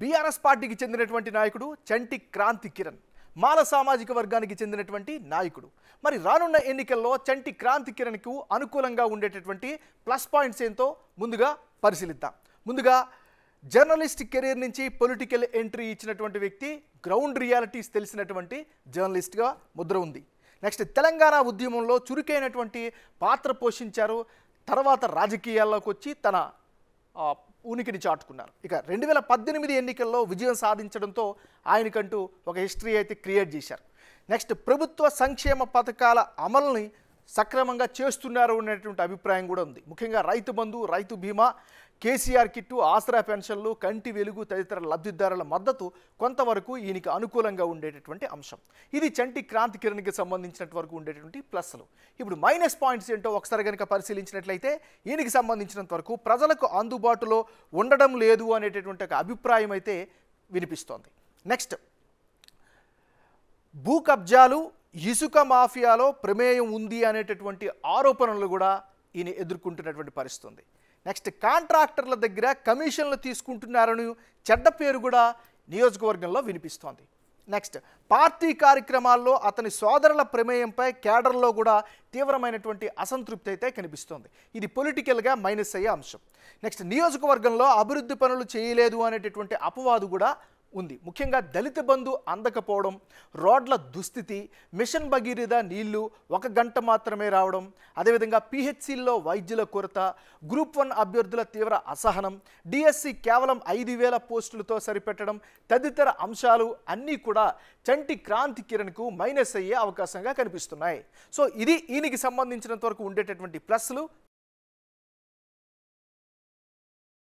BRS పార్టీకి చెందినటువంటి నాయకుడు చంటి క్రాంతి కిరణ్ మాల సామాజిక వర్గానికి చెందినటువంటి నాయకుడు మరి రానున్న ఎన్నికల్లో చంటి క్రాంతి కిరణ్కు అనుకూలంగా ఉండేటటువంటి ప్లస్ పాయింట్స్ ఏంతో ముందుగా పరిశీలిద్దాం ముందుగా జర్నలిస్ట్ కెరీర్ నుంచి పొలిటికల్ ఎంట్రీ ఇచ్చినటువంటి వ్యక్తి గ్రౌండ్ రియాలిటీస్ తెలిసినటువంటి జర్నలిస్ట్గా ముద్ర ఉంది నెక్స్ట్ తెలంగాణ ఉద్యమంలో చురుకైనటువంటి పాత్ర పోషించారు తర్వాత రాజకీయాల్లోకి వచ్చి తన ఉనికిని చాటుకున్నారు ఇక రెండు వేల పద్దెనిమిది ఎన్నికల్లో విజయం సాధించడంతో ఆయనకంటూ ఒక హిస్టరీ అయితే క్రియేట్ చేశారు నెక్స్ట్ ప్రభుత్వ సంక్షేమ పథకాల అమలుని సక్రమంగా చేస్తున్నారు అనేటువంటి అభిప్రాయం కూడా ఉంది ముఖ్యంగా రైతు బంధు రైతు బీమా కేసీఆర్ కిట్టు ఆసరా పెన్షన్లు కంటి వెలుగు తదితర లబ్ధిదారుల మద్దతు కొంతవరకు ఈయనకి అనుకూలంగా ఉండేటటువంటి అంశం ఇది చంటి క్రాంతి కిరణ్కి సంబంధించినంత వరకు ఉండేటటువంటి ప్లస్లు ఇప్పుడు మైనస్ పాయింట్స్ ఏంటో ఒకసారి కనుక పరిశీలించినట్లయితే ఈయనకి సంబంధించినంత వరకు ప్రజలకు అందుబాటులో ఉండడం లేదు అనేటటువంటి ఒక అభిప్రాయం అయితే వినిపిస్తోంది నెక్స్ట్ భూ కబ్జాలు ఇసుక మాఫియాలో ప్రమేయం ఉంది అనేటటువంటి ఆరోపణలు కూడా ఈయన ఎదుర్కొంటున్నటువంటి పరిస్థితుంది నెక్స్ట్ కాంట్రాక్టర్ల దగ్గర కమిషన్లు తీసుకుంటున్నారని చెడ్డ పేరు కూడా నియోజకవర్గంలో వినిపిస్తోంది నెక్స్ట్ పార్టీ కార్యక్రమాల్లో అతని సోదరుల ప్రమేయంపై కేడర్లో కూడా తీవ్రమైనటువంటి అసంతృప్తి అయితే కనిపిస్తోంది ఇది పొలిటికల్గా మైనస్ అయ్యే అంశం నెక్స్ట్ నియోజకవర్గంలో అభివృద్ధి పనులు చేయలేదు అనేటటువంటి అపవాదు కూడా ఉంది ముఖ్యంగా దళిత బంధు అందకపోవడం రోడ్ల దుస్థితి మిషన్ భగీరథ నీళ్లు ఒక గంట మాత్రమే రావడం అదేవిధంగా పిహెచ్సిల్లో వైద్యుల కొరత గ్రూప్ వన్ అభ్యర్థుల తీవ్ర అసహనం డిఎస్సి కేవలం ఐదు వేల పోస్టులతో సరిపెట్టడం తదితర అంశాలు అన్నీ కూడా చంటి క్రాంతి కిరణ్కు మైనస్ అయ్యే అవకాశంగా కనిపిస్తున్నాయి సో ఇది ఈయనకి సంబంధించినంత వరకు ఉండేటటువంటి ప్లస్లు